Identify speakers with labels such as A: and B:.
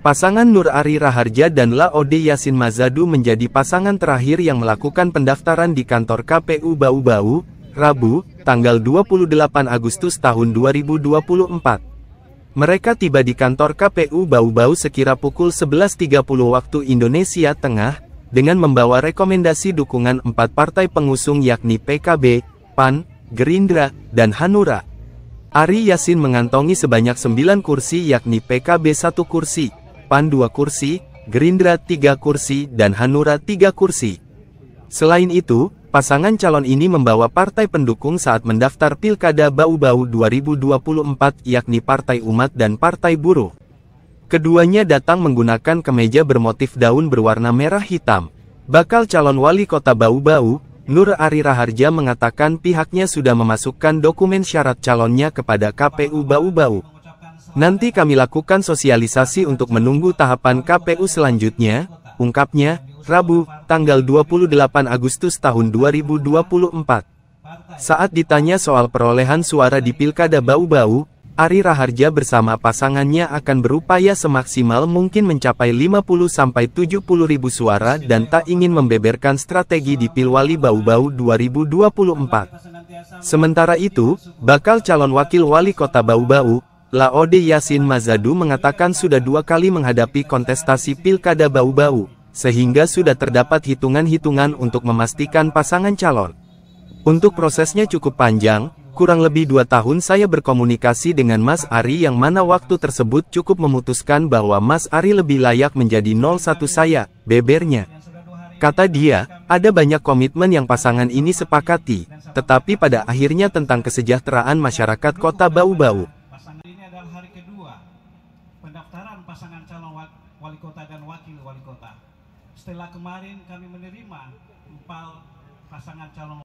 A: Pasangan Nur Ari Raharja dan Laode Yasin Mazadu menjadi pasangan terakhir yang melakukan pendaftaran di kantor KPU Bau-Bau, Rabu, tanggal 28 Agustus tahun 2024. Mereka tiba di kantor KPU Bau-Bau sekira pukul 11.30 waktu Indonesia Tengah, dengan membawa rekomendasi dukungan empat partai pengusung yakni PKB, PAN, Gerindra, dan Hanura. Ari Yasin mengantongi sebanyak 9 kursi yakni PKB 1 kursi, PAN 2 kursi, Gerindra 3 kursi dan Hanura 3 kursi. Selain itu, pasangan calon ini membawa partai pendukung saat mendaftar Pilkada Bau-Bau 2024 yakni Partai Umat dan Partai Buruh. Keduanya datang menggunakan kemeja bermotif daun berwarna merah hitam. Bakal calon wali kota Bau-Bau, Nur Ari Raharja mengatakan pihaknya sudah memasukkan dokumen syarat calonnya kepada KPU Bau-Bau. Nanti kami lakukan sosialisasi untuk menunggu tahapan KPU selanjutnya, ungkapnya, Rabu, tanggal 28 Agustus tahun 2024. Saat ditanya soal perolehan suara di Pilkada Bau-Bau, Ari Raharja bersama pasangannya akan berupaya semaksimal mungkin mencapai 50-70 ribu suara dan tak ingin membeberkan strategi di Pilwali Bau-Bau 2024. Sementara itu, bakal calon wakil wali kota Bau-Bau, Laode Yasin Mazadu mengatakan sudah dua kali menghadapi kontestasi Pilkada Bau-Bau, sehingga sudah terdapat hitungan-hitungan untuk memastikan pasangan calon. Untuk prosesnya cukup panjang, Kurang lebih dua tahun saya berkomunikasi dengan Mas Ari yang mana waktu tersebut cukup memutuskan bahwa Mas Ari lebih layak menjadi 01 saya, bebernya. Kata dia, ada banyak komitmen yang pasangan ini sepakati, tetapi pada akhirnya tentang kesejahteraan masyarakat kota bau-bau. pendaftaran pasangan calon wali kota dan wakil wali kota. Setelah kemarin kami menerima pasangan calon